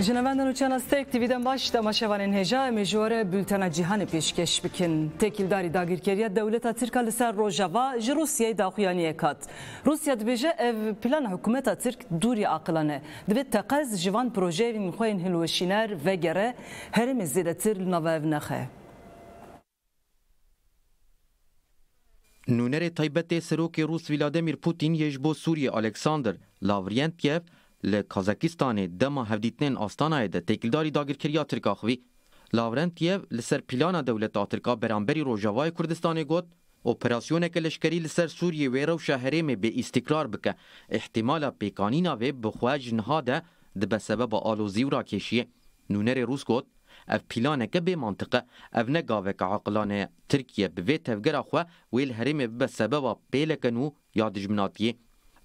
Ջնավանդանու չանաստեք տիվիդեն բաշ տամաշևանեն հեջա է մեջորը բյուլտենա ջիհանը պիշկեշ բիքին։ Թեկիլդարի դագիրկերյա դվլետացիրկա լսար ռոժավա ժրուսիայի դախույանի եկատ։ Ռուսիա դբեժը էվ պլանը հուկումետա ցիրկ դուրի ակլան է։ Դվետ տեqez ժվան պրոժեվին խոյն հելուեշիներ վեգերը հերեմ զիդը ցիր լնավայև նախ է։ Նուները Թայբետի սրոկի ռուս Վիլադիմիր Պուտին եժբո Սուրիա Ալեքսանդր Լավրիենտև ل Kazakistanê dema hevdîtinên astanayê de têkildarî dagirkiriya Tirka xwî Lavrentiyev li ser plana dewleta Tirka beramberî Rojavayê Kurdistanê got operasyoneke leşkerî li ser Sûriyê wê rewşa herêmê bê îstikrar bike ihtimala pêkanîna wê bi xwe ji niha de dibe sebeba alozî û rakeşiyê nûnerê Rûs got ev plâneke bê mantiqe ev ne gaveke aqilane ye Tirkiye bi vê tevgera xwe wê li herêmê bibe sebeba pêleken û ya dijminatiyê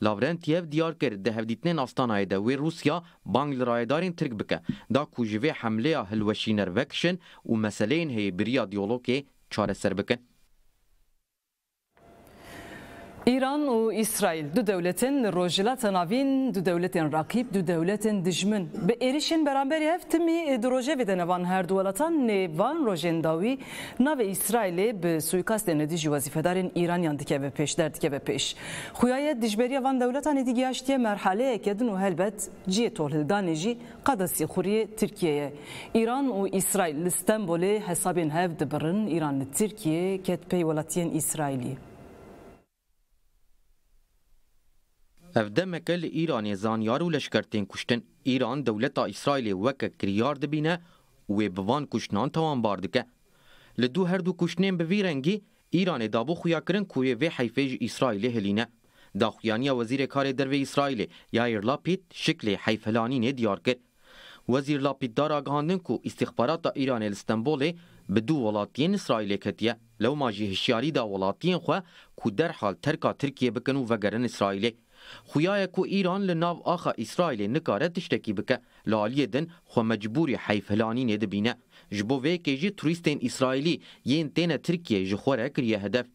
Lavrentiyev diyar kir di hevdîtinên astanayê de wê Rûsya bang li rayedarên Tirk bike, da ku ji vê hemleya hilweşînervekşin û meseleyên heye biriya diyalogê çareser bikin. ایران و اسرائیل دو دولت الرجلة تنافين دو دولت رقیب دو دولتين دجمن بإيريشين برامبر هف تمي دروجة و دنوان هر دولتان نيفان روجين داوي ناف إسرائيل بسويكاست نتيجي دکه به إيران در دکه به ببيش خویای دجبرية وان دولتان ديجي أشتية مرحلة و يكدن وهلبت جي طول دانجي قدسي خوري تركيا إيران وإسرائيل لستنبولي حسابين هف دبرن ترکیه کت پی ولاتين اسرائیلی Evde mekel İranê zanyar û leşkertên kuştin İran dewleta İsraîlê weke kiryar dibîne wê bi van kuştinan tawan bar dike. Li du her du kuştinên bi vî rengî İranê dabû xuyakirin ku wê vê heyfê ji İsraîlê hilîne. Daxuyaniya Wezîrê Karê Derve İsraîlê Yair Lapid şiklê heyfelanînê diyar kir. Wezîr Lapid dar agahandin ku îstixbarata İranê li Stenbolê bi du welatiyên İsraîlê ketiye. Lewma jî hişyarî da welatiyên xwe ku derhal terka Tirkiye bikin û vegerin İsraîlê. خویای کو ایران لناو آخا اسرائیل نکاره تشتکی بکه لالی دن خو مجبوری حیف هلانی نید بینه جبو وی که جی توریستین اسرائیلی یین تین ترکیه جخوره کریه هدف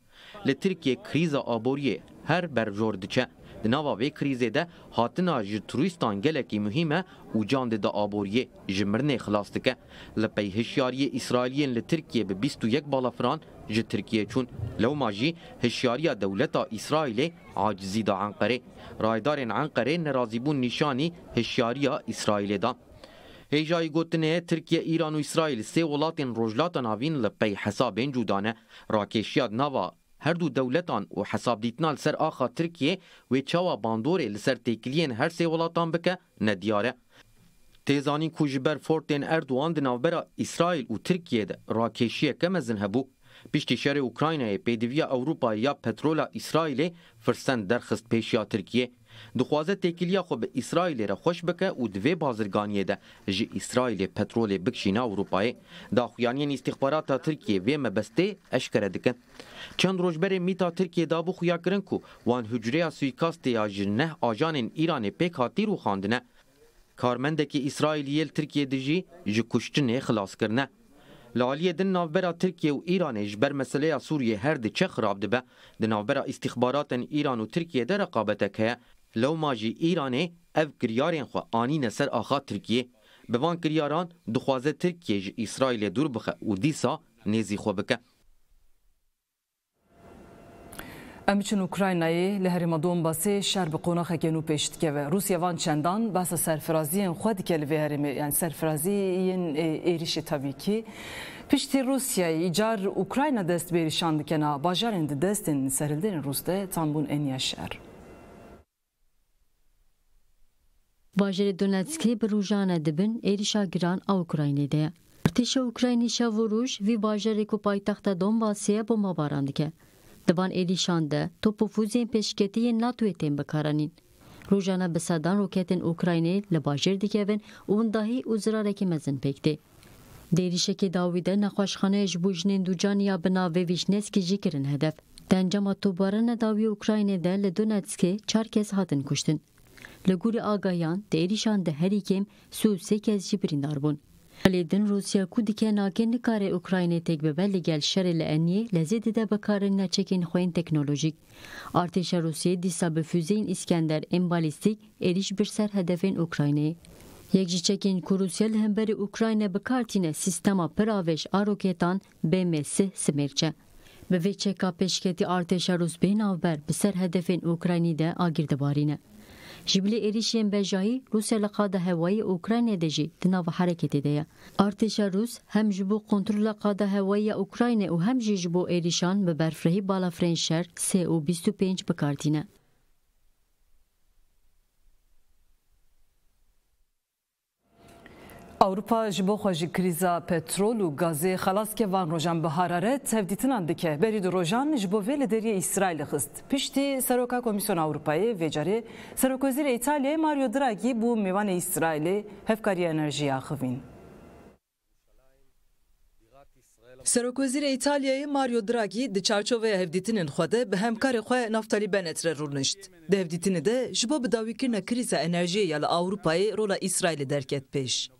لترکیه کریزا آبوریه هر بر جور دچه د ناوا وی کریزه ده هاتنا ژ توریستان گلکی مهمه او جان د آبوریه جمرنه خلاص دکه لپی هشیاری اسرائیلین ل ترکیه به 21 بالا فران ژ ترکیه چون لو ماجی هشیاری دولتا اسرائیل عاجزی ده انقره رایدارن انقره ناراضی بون نشانی هشیاری اسرائیل ده هیجای گوتنه ترکیه ایران و اسرائیل سه ولاتن روجلاتن آوین لپی حسابین جودانه راکشیاد ناوا هر دو دولتان او حساب دیتنا لسر آخا ترکیه و چاوا باندوري لسر تکلین هر سه ولاتان بکه ندیاره تیزانی کوجبر فورتین اردوان د نوبره اسرائیل او ترکیه ده راکشیه کمزن هبو پشتی شر اوکراینای پیدویا اوروپا یا پترولا اسرائیل فرسند درخست پیشیا ترکیه Dixwaze têkiliya xwe bi Îsraîlê re xweş bike û di vê bazirganiyê de ji Îsraîlê petrolê bikişîna Ewropayê. Daxuyaniyên îstixbarata Tirkiyê vê mebestê eşkere dikin. Çend rojberê mîta Tirkiyê dabû xuya kirin ku wan hücreya suîkastê ya ji neh ajanên Îranê pêk hatî rûxandine. Karmendekî İsraîliyê li Tirkiyê dijî ji kuştinê xilas kirine. Li aliyê din navbera Tirkiye û Îranê ji ber meseleya Sûriyê her diçe xirab dibe. Di navbera îstixbaratên Îran û Tirkiye de reqabetek heye. لو ماجی ایرانه اف گریارین خو آنی نسر آخا ترکیه بوان گریاران دخوازه ترکیه ج اسرائیل دور بخه و دیسا نزی خو بکه امچن اوکراینای له هر مدون باسه شر به قوناخه کې نو پېشت کې روسیا وان چندان باسه سرفرازی خو د کلوي هرم یعنی سرفرازی ایریشی tabii ki Pişti Rusya'yı icar Ukrayna dest berişandı kena bajarın dest serildirin Rus'ta tam bun en yaşar. Bajarê Donetskê bir rujana dibin êrişa giran a Ukraynê de ye. Artêşa Ukraynî şev ve roj vê bajarê ku paytexta Donbasê bombabaran dike. Divan êrişan de topofûzên pêşketiyên NATOyê tên bikaranîn. Rojana bi sedan roketên Ukraynê li bajêr dikevin û dahî û zirarekî mezin pêk tê. Derişekê dawî de nexweşxaneyê ducaniya bi navê Vîşneskî jî hedef. Dencama tobarana Davide Ukraynê de li çarkes çar kes Li gorî agayan derîşan de herîkêm sû sê kes jî birîndar bûn. Alê din Rûsya ku dike nake nikare Ukraynayê têk bibe li gel şerê li Eniyê lezê dide bikarîna çekên xwe yên teknolojîk. Artêşa Rûsyayê dîsa İskender ên balîstîk êriş bir ser hedefin Ukraynayê. Yekci çekin çekên ku Rûsya li hemberî Ukrayna bikartîne sîstema piraveş a BMS simêrçe. Bi vê çeka pêşketî artêşa Rûs bê navber ser hedefin Ukraynî de agir dibarîne. Ji erişen êrişiyên bejayî Rusya li qada hewayî Ukraynayê de jî di nav hereketê Rus hem ji bo kontrola qada hewayî ya Ukraynayê hem jî ji bo êrişan bi berfirehî balafirên 25 bikar اوروپا جبو خوشی کریزا پترول و گازی خلاص که وان روژان بهاراره تفدیتن که برید روژان جبو ویل دری اسرائیل خست پیشتی سروکا کمیسیون اوروپایی و جاری سروکوزیر ایتالیای ماریو دراگی بو میوان اسرائیلی هفکاری انرژی آخوین سروکوزیر ایتالیای ماریو دراگی د چارچوه هفدیتینن خوده به همکار خو نفتالی بنت را رونشت هفدیتن ده جبو بداوی کرنه کریزا انرژی یا رولا اسرائیل درکت پیش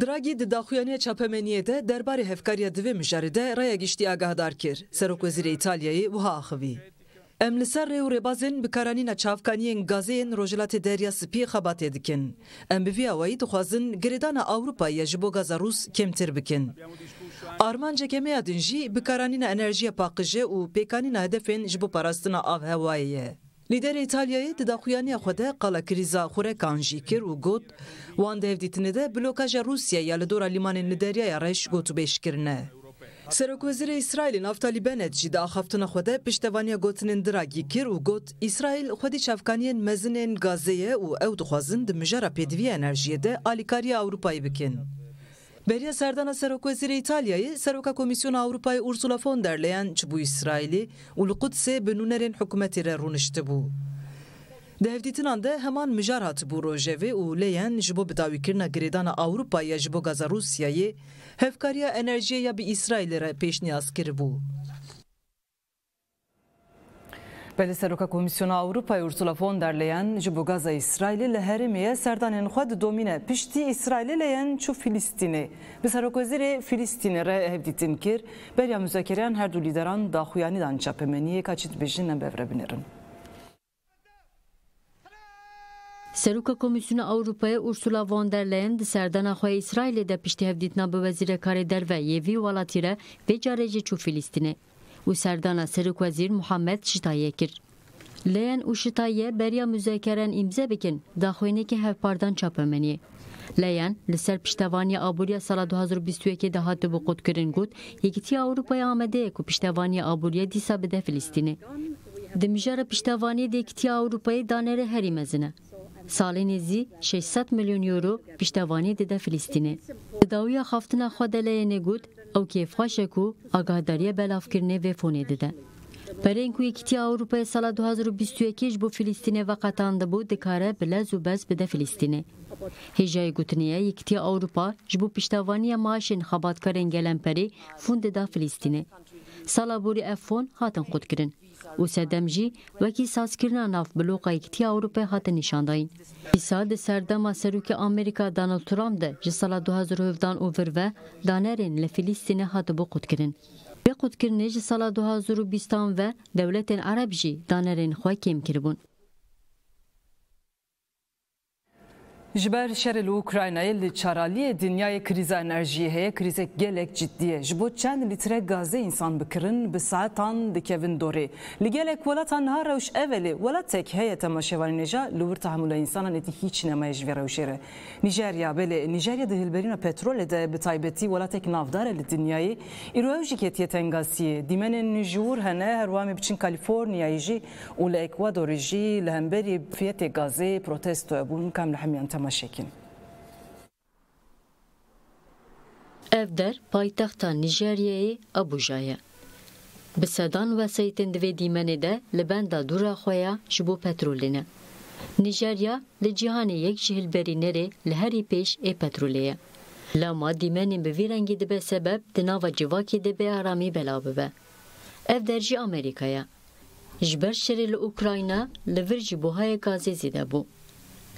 Draghi di daxuyaniya çapemeniyê de derbarê hevkariya divê mijarê de raya giştiya agadar kir. Serok Wezîrê İtalyayê wiha axivî. Em li ser rêw rêbazên bikaranîna çavkaniyên gazeyên Derya Sipi xebatê edikin. Em bi vî awayî dixwazin girêdana Awrupayê ji bo gaza Rûs kêmtir bikin. Armanca Kemeya din jî bikaranîna enerjiya paqijê û pêkanîna hedefên ji bo av hewayê Lider Italya'yı didakuyanıya xwede qala kriza xurekan jî kir û got wan devdîtinê de blokaja Rusyaya li dora limanên lideryaya reş got û bêşkirine. Serokvezîrê İsrailê Naftali Bennett jî di axaftina xwe de piştevaniya gotinên Dragî kir û got İsrail xwedî çavkaniyên mezinên Gazeyê û ew dixwazin di mijara pêdiviyê enerjiyê de alîkariya Ewropayê bikin. Beria Serdana Serok Veziri İtalya'yı, Seroka komisyonu Avrupa'yı Ursula von der Leyen bu İsrail'i, ul Kudse benunerin hükümetire runuştu bu. Devletinden de hemen mijar hat bu rojevi u leyen jibo bidawikirna giredana Avrupa ya jibo Gaza Rusya'yı, hevkariya enerjiye ya bir İsrail'e peşni kiri bu. Bellis Eroka Komisyonu Avrupa Ursula von der Leyen bu Gaza İsrail ile herimiye serdanen xwed domine pişti İsraili Leyen yen çu Filistin'i. Biz Erokozire Filistin'i re evditin kir. Berya müzakeren her du lideran da xuyani dan çapemeniye kaçit bejinen bevrebinirin. Seruka Komisyonu Avrupa'ya Ursula von der Leyen di serdana xwe İsrail'e de pişti hevditna bi vezire kare derve yevi valatire ve careci çu Filistin'i. و سردان سرک وزیر محمد شتایه کرد. لین و شتایه بریا مذاکران امضا بکن داخوینه که هفپاردان چاپمنی. لیان لسر پشتوانی آبوریا سال 2021 دهات بو قد کرن گوت یکیتی اروپای آمده کو پشتوانی آبوریا دیسا بده فلسطینه. دمیجار پشتوانی دیکتی اروپای دانر هری مزنه. سالی نزی 600 میلیون یورو پشتوانی دیده فلسطینی. داویا خفتنا خود لینه گود او کیف خاشکو آگاهداری بلاف کرنه و فونه دیده. Perên ku Yekîtiya Ewropayê sala 2022 ji bo Filîstînê veqetanda bû dikare bilez û bez bide Filîstînê. Hêjayê gotiniye Yekîtiya Ewropa ji bo piştevaniya maaşên xebatkarên gelemperî fondê da Filîstînê. Sala borî ev fon hatin xutkirin û sedem jî wekî sazkirina navbilokayek tiya Ewropê hate nîşandayîn. Îsa di serdema Serokê Amerîka Donald Trump de ji sala 2017dan û virve danerên li Filîstînê hate bo qutkirin. Bê qutkirinê ji sala 2020 ve dewletên Arab jî danerên xwe kêm kiribûn. Ji ber şerê li Ukraynayê li çaraliyê dinyayê kriza enerjiyê heye krizek gelek ciddiye. Ji bo çend litre gazê insan bikirin bi saetan dikevin dorê. Li gelek welatan niha rewş evelê welatek heye temaşevanê nêja li wir tahammula insanan etî hiç nemaye ji vê rewşê Nijerya belê Nijerya di hilberîna petrolê de bi taybetî welatek navdar li dinyayê îro ew jî ketiye tengasiyê. Dîmenên nijûr hene her wamê biçin Kaliforniyayê jî û li Ekwadorê jî li hemberî fiyetê gazê protesto bûn kam li hemyan Karmaşekin. Evder paytaxta Nijeryayê Abuja ye. Bi sedan veseytên divê dîmenê de li benda dura xwe ya ji bo petrolê ne. Nijerya li cîhanê yek ji hilberînerê li herî pêş ê petrolê ye. Lama dîmenên bi vî rengî dibe sebeb di nava civakê de bêaramî bela bibe. Ev derjî Amerîkaya. Ji ber şerê li Ukrayna li vir ji buhayê gazê zîde bû.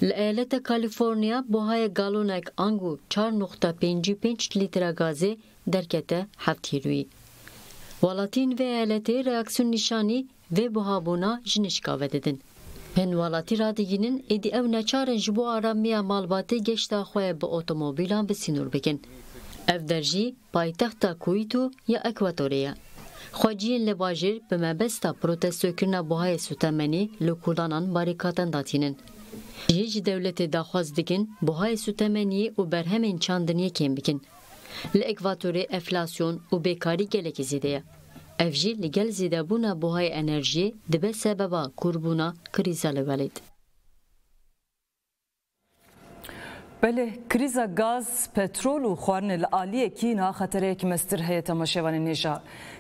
Լեհլետը Կալիֆոռնիա Բոհայե գալոնայք անգու 4.55 լիտրագազի դերկետը հավտիրուի։ Վալատին վե էլետի ռեակցիոն նիշանի վե բոհաբոնա ժնիշկավե դեդին։ Հեն վալատի ռադիգինին էդի ev neçarin ji bo aramiya malbatê geşta xwe bi otomobîlan bi sînûr bikin. Ev derjî paytexta Kuît û ya Ekvatorê ye. Xweciyên li bajêr bi mebesta protestokirina buhayê sûtemenî li kurdanan barîkatan datînin. Jî devletê daxwaz dikin buhayê sütemeniyê û berhemên çandiniyê kêm bikin. Li ekvatorê eflasyon û bêkarî gelekî zêde ye. Ev jî li gel zêdebûna buhayê enerjiyê dibe sebeba kurbûna kriza li welêt. بله کریزا گاز پترول و خوارن الالی کی نه خطر که مستر هیئت مشوان نجا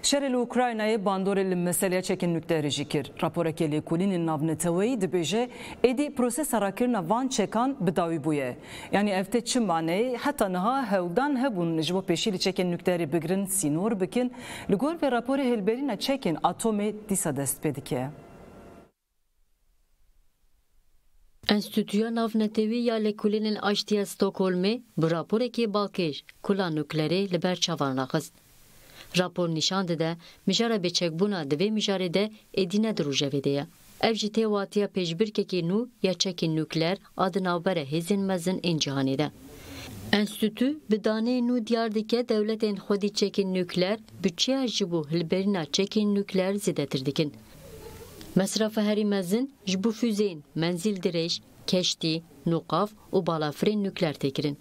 شر اوکراینای باندور المسئله چکن نکته رجی کر راپور کلی کولین نابنتوی دبیجه ادی پروسس راکرنا وان چکان بداوی بویه یعنی افته چمانه حتی نها هولدان هبون نجبو پیشیلی چکن نکته ری بگرن سینور بکن لگور به راپور هلبرینا چکن اتمی دیسا دست بدکه Institutja Navnetevia le Kulinën Ashtia Stockholmi rapor raporeke balkêj kula nuklerê li ber çavan Rapor nîşan dide mijara beçek di vê mijarê de êdîne di rojevê de ye. Ev jî tê ya çekin nükler adî navbera hezin mezin ên cihanê de. Enstitû bi danê nû diyar dike dewletên xwedî çekên nukler, biçiya ji bo hilberîna çekên nukler dikin. Məsrafa həri məzin füzeyin, füzeyn, mənzil direş, keşti, nuqaf u balafrin nükleer tekirin.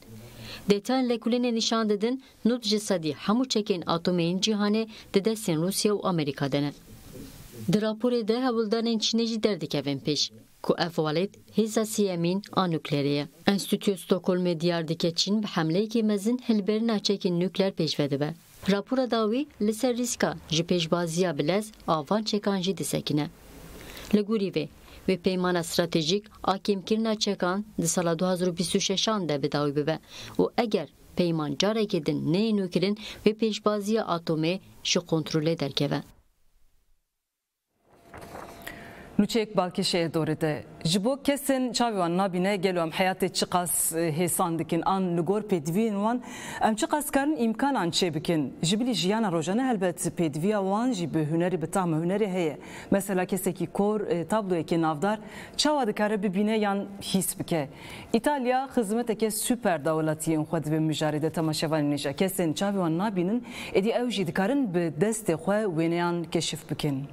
Detan lekuline nişan dedin, nut jisadi hamu çekin atomeyin cihane dedesin Rusya u Amerika dene. Drapure de havuldanin Çineci derdik evin peş. Ku evalet hisa siyemin a nükleriye. Enstitüyo Stockholm diyardike Çin bi hamleyki mezin hilberina çekin nükler peşvedibe. Rapura davi liser riska ji peşbaziya bilez avan çekan jidisekine. Li Gurîvê wê peymana stratejîk a kêmkirina çekan di sala 2026 de bidawî bibe û eger peyman carekê din neyê nûkirin vê pêşbaziya atomê ji kontrolê derkeve. Nuçek Balkişe Edori'de. Jibo kesin çavivan nabine gelom hayatı çıkas e, hesandikin an lugor pedvin wan. Em çıkas karın imkan an çebikin. Jibili jiyana rojana elbet pedviya wan jibi hüneri betahma hüneri heye. Mesela keseki kor e, tablo eki navdar çava dikare bibine yan his bike. İtalya hizmet eke süper davlatiyen xwed ve müjaride tamaşevan nija. Kesin çavivan nabinin edi evji dikarın be deste xwe weneyan keşif bikin.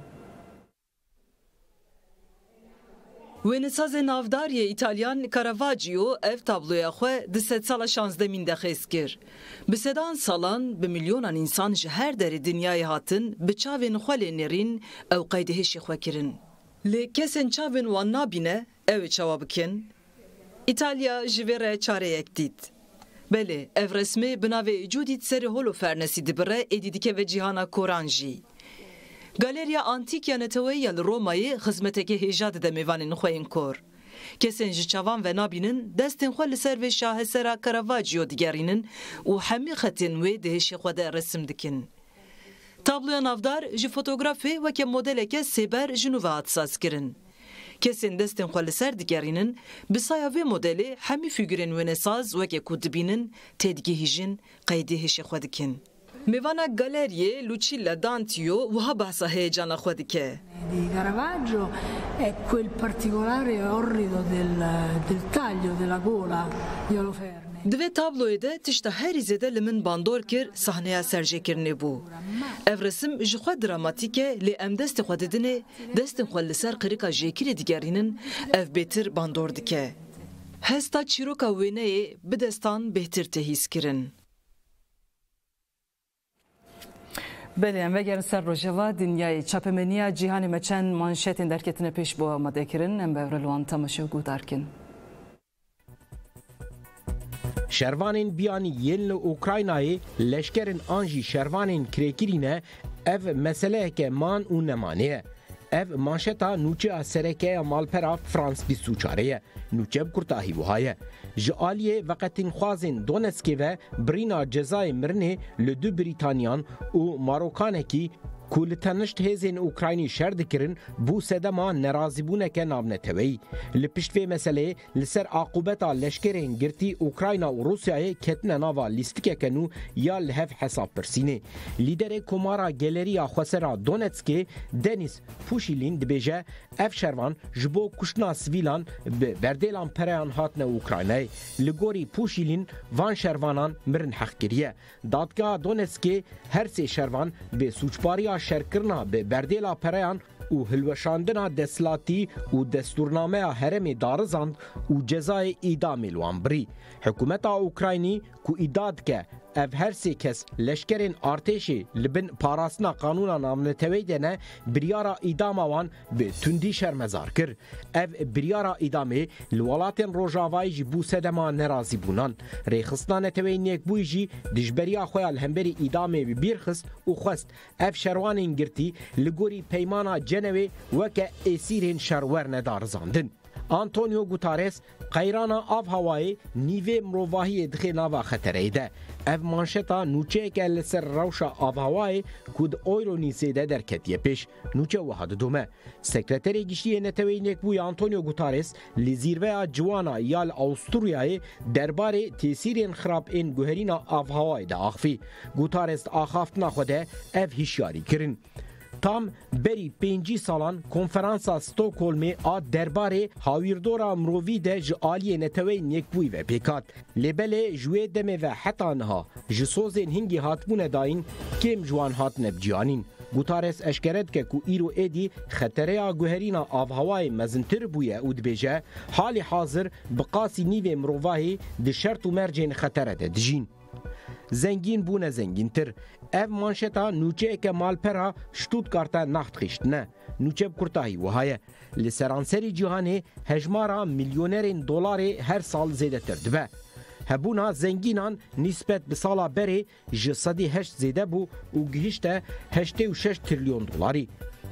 Wenizaz navdariyê İtalyan Caravaggio ev tabloya xwe di sed sala şanzdemîn de xêz Bi sedan salan bi milyonan insan ji her derê dinyayê hatin bi çavên xwe lê nêrîn ew qeydê hêşê xwe kirin. Lê kesên çavên wan nabîne ew ê çawa bikin. İtalya ji vê re çareyek dît. Belê ev resmê bi navê Judith Seriholo Fernesi dibire êdîdike ve Cihana Koran jî. Galeriya ya Neteweyên Romayê xizmetekê hêja dide mêvanên xweyên kor. Kesên ji çavan ve nabinin, destên xwe li ser vê şahesera Caravaggio digerînin û hemî xetên wê dihêşê xwe resim dikin. Tabloya navdar ji fotografê weke modeleke sêber ji nû ve hat saz kirin. ser digerînin, bi saya vê modelê hemî fîgurên wênesaz weke ku dibînin, têdigihîjin, qeydî hêşê xwe Mevana Galerie Lucilla Dantio وها بحث هيجان خو دکه di Caravaggio è quel particolare orrido del, del taglio della gola di Oloferne. Divê tabloyê de tişta her izê li min bandor kir sahneya serjêkirinê bû. Ev resim ji xwe dramatîke lê em destê xwe didinê destên xwe li ser qirika jêkirê digerînin ev bêtir bandor dike. Hesta çîroka wêneyê bi destan bêtir tehîs kirin. بله اموگرن سر روشه و دنیای چپمینیه جیهانی مچن منشیتین درکتین پیش با ما دکیرین ام بایرلوان تماشی و گودارکین شروانین بیانی یهل اوکراینای لشکر انجی شروانین کرکیرینه او مسئله که من او نمانیه ev manşeta nûçe a serekeya malpera Frans 24 ye nûçe bi kurtahî wiha ye ji aliyê veqetên xwazên Donetskê ve birîna cezayê mirinê li du Brîtanyan û Marokanekî ku li tenişt hêzên Ukraynî şer dikirin bû sedema nerazîbûneke navneteweyî. Li pişt vê meselê li ser aqubeta leşkerên girtî Ukrayna û Rusyayê ketine nava lîstikeke nû ya li hev hesabpirsînê. Lîderê komara geleriya xwesera Donetskê Denis Pushilin dibêje ev şervan ji bo kuştina sivîlan bi berdêlan pereyan hatine Ukraynayê. Li gorî Puşilin van şervanan mirin hexkiriye. Dadgeha Donetskê her sê şervan bi suçbariya شرکرنا به بردیلا پریان او هلوشاندنا دسلاتی او دستورنامه هرمی دارزاند او جزای ایدام لوان بری حکومت اوکراینی کو ایداد که ev her sê kes leşkerên artêşê li bin parastina kanûna navnetewê de ne biryara îdama wan bi tundî şermezar kir. Ev biryara îdamê li welatên Rojavayê jî bû sedema nerazî bûnan. Rêxistina netewêniyek bû jî dijberiya xwe li hemberî îdamê bi bîr xist û xwest ev şerwanên girtî li gorî peymana Cenevê weke esîrên şerwer nedarizandin. آنتونیو گوتارس قیرانا آف هوایی نیوه مروواهی دخی ناوا خطره ده اف مانشتا نوچه که لسر روشا آف هوایی کود اویرو نیسی ده در کتیه پیش نوچه وحد دومه سکرتری گشتی نتوینیک بوی آنتونیو گوتارس لزیروه جوانا یال آستوریای درباره تیسیرین خراب این گوهرین آف هوایی ده آخفی گوتارس آخافتنا خوده اف هشیاری کرن Tam berî pêncî salan konferansa Stokholmê a derbarê hawirdora mirovî de ji aliyê neteweyên yekbûyî ve pêkat. Lêbelê ji wê demê ve heta niha ji sozên hingî hatbûne dayîn kêm ji wan hatine bicanîn. Guterres eşkere dike ku îro êdî xetereya guherîna avhewayê mezintir bûye û dibêje halê hazir bi qasî nîvê mirovahê di şert û mercên xetere de dijîn. Zengîn bûne zengîntir. Ev manşeta nûçeyeke malpera Stuttgart'a naxtxiştine. Nûçev kurtahî wiha ye. Li seranserî cîhanê hejmara milyonerên dolarê her sal zêdetir dibe. Hebûna zengînan nîspet bi sala berê ji sedî heşt zêde bû û gihişte heştê û şeş trilyon dolarî.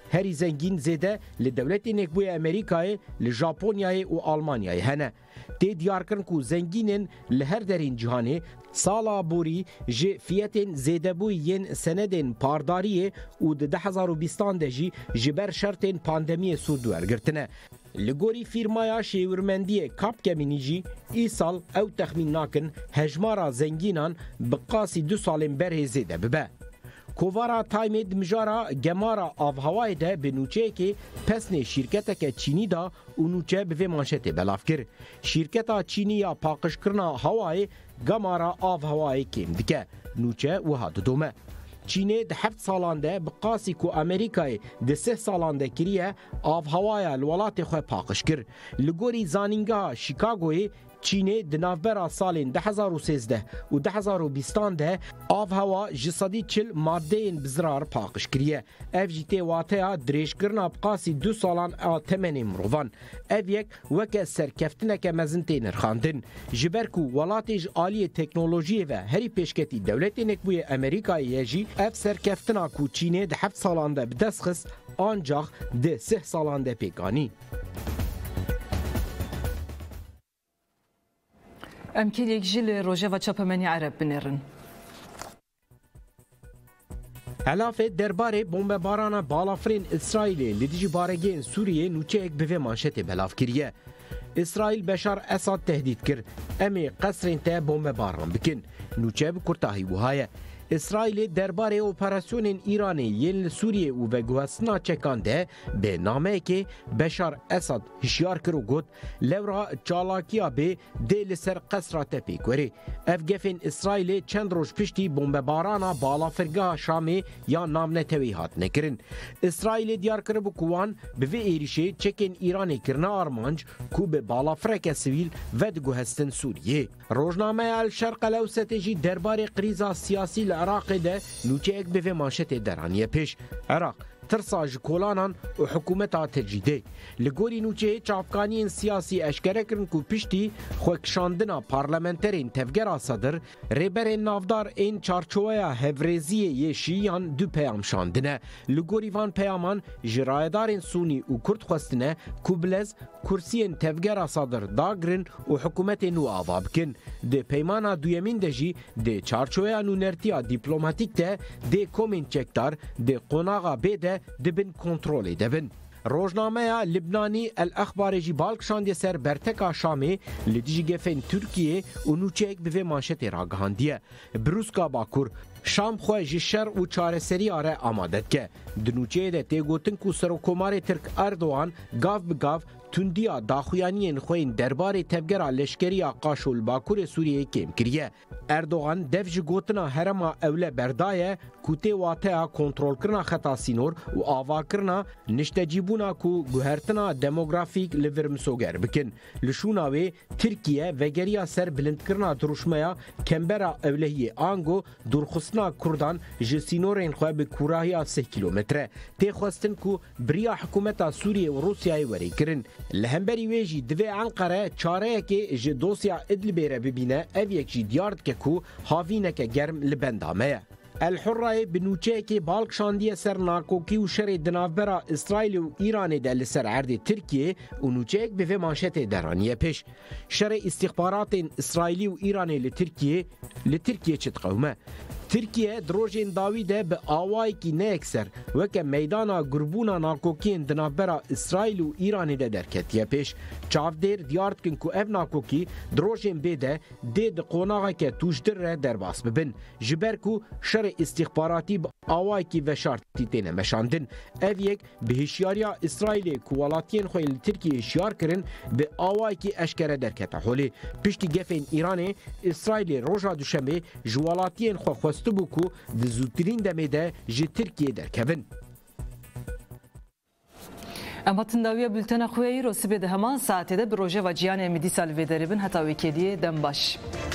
herî zengîn zêde li dewletên Nêkbûya Amerîkayê li Japonyayê û Almanyayê hene. Tê diyarkirin ku zengînên li her derên cihanê sala borî ji fiyetên zêdebûyê yên senedên pardariyê û di 2020 de jî ji ber şertên pandemiyê Sûd wergirtine. Li gorî fîrmaya şêwirmendiyê Kapkeminî jî îsal ew texmîn nakin hejmara zengînan bi qasî du salên berhêzê de bibe. کووارا تایمه دمجارا گمارا آف هوای ده به نوچه که پسن شرکت که چینی دا او نوچه به منشت بلاف کرد. شرکت چینی یا پاکش کرنا هوای گمارا آف هوای کم دکه نوچه و ها دومه. چینه د هفت سالان ده بقاسی کو امریکای د سه سالان ده کریه آف هوایا الولات خو پاکش کر لګوري زانینګا شیکاګوی چینê di navbera salên 2013 û 2020 de av hewa ji sedî çil maddeyên bi zirar paqij kiriye. Ev jî tê wateya dirêjkirina bi qasî du salan a temenê mirovan. Ev yek weke serkeftineke mezin tê nirxandin. Ji ber ku welatê ji aliyê teknolojiyê ve herî pêşketî dewletên nekbûye Amerîkayê ye jî ev serkeftina ku Çînê di heft salan de bi dest xist ancax di sih salan de pêkanî. ام یک جل روژه و چپ منی عرب بنرن هلافه درباره بمب باران بالافرین اسرائیل لدیجی بارگین سوریه نوچه اک بوه مانشت بلاف کریه اسرائیل بشار اساد تهدید کرد امی قصرین تا بمب باران بکن نوچه بکرتاهی وهایه اسرائیل درباره اپراسیون ایرانی یل سوریه او و گوهستنا چکانده به نامه که بشار اسد هشیار کرو گوت لورا چالاکیا به دل سر قصر تپی کوری اف گفین اسرائیل چند روز پشتی بمب بارانا بالا فرگاه شامی یا نام نتوی هات نکرن اسرائیل دیار کرد بو کوان به وی ایریشه چکن ایرانی کرنا آرمانج کو به بالا فرک سویل ود گوهستن سوریه روزنامه الشرق الاوسط جی درباره قریزا سیاسی عراقده نوچەیەک به ماشێتێ دەرانیە پیش عراق ترسا ji kolanan û hikûmeta tecîdê. Li gorî nûçeyê çavkaniyên siyasî eşkere kirin ku piştî xwekşandina parlamenterên tevgera sedir, rêberên navdar ên çarçoya hevrêziyê yê şiyan du peyam şandine. Li gorî van peyaman ji rayedarên Sunî û Kurd xwestine ku bilez kursiyên tevgera sedir dagirin û hikûmetê nû ava bikin. Dê peymana duyemîn de jî dê çarçoya nûnertiya dîplomatik de dê komên çekdar dê qonaxa bê de دبن کنترولê devin. Rojnameya Libnanî el exbarê jî balkşandiye ser berteka Şamê li dijî gefên Tirkiyê û nûçeyek bi vê manşetê ragihandiye. Brûska Bakur Şam xwe ji şer û çareseriya re amade dike. Di nûçeyê de tê gotin ku Serokkomarê Tirk Erdoğan gav bi gav tundiya daxuyaniyên xwe ên derbarê tevgera leşkeriya Qaşol Bakurê Sûriyeyê kêm kiriye. Erdoğan devji gotina herema evle berdaye ku tê wateya kontrolkirina xeta sînor û avakirina niştecîbûna ku guhertina demografîk li Virmsoger bikin. Li şûna wê Tirkiye vegeriya ser bilindkirina duruşmaya kembera evlehiyê ango durxistina Kurdan ji sînorên xwe bi kurahiya 3 kilometre. Tê xwestin ku biriya hikûmeta Sûriye û Rusyayê werê kirin. Li hemberî wê jî divê Enqere çareyekê ji dosya Idlibê re bibîne ev yek jî diyar dike کو هاوینک گرم لبنده مه الحرای بنوچەیەکی باڵکشاندیە سەر ناکۆکی و شەری دناوبەرا ئیسرائیل و ئیرانێدا لەسەر ئەردی ترکیە و نوچەیەک بەێ ماشێتێ دەرانیە پێش شەرە ئیسیخباراتین ئیسرائیلی و ئیرانێ لە ترکیە لە ترکیە چ قەومە Tirkiye drojên dawî de bi awayekî neekser weke meydana gurbûna nakokiyên di navbera İsraîl û İranê de derketiye pêş. Çavdêr diyar dikin ku ev nakokî drojên bê de dê di qonaxeke tûjdir re derbas bibin. Ji ber ku şerê istihbaratî bi awayekî veşartî têne meşandin. Ev yek bi hişyariya İsraîlê ku welatiyên xwe li Tirkiye hişyar kirin bi awayekî eşkere derkete holê. Piştî gefên İranê İsraîlê roja duşemê ji welatiyên xwe راست بو کو زودترین دمیده جی ترکیه در کبن Amatin daviya bültene xuyayı rosibede hemen saatede bir roje vaciyan emidi salvederibin hata vekeliye dembaş. baş.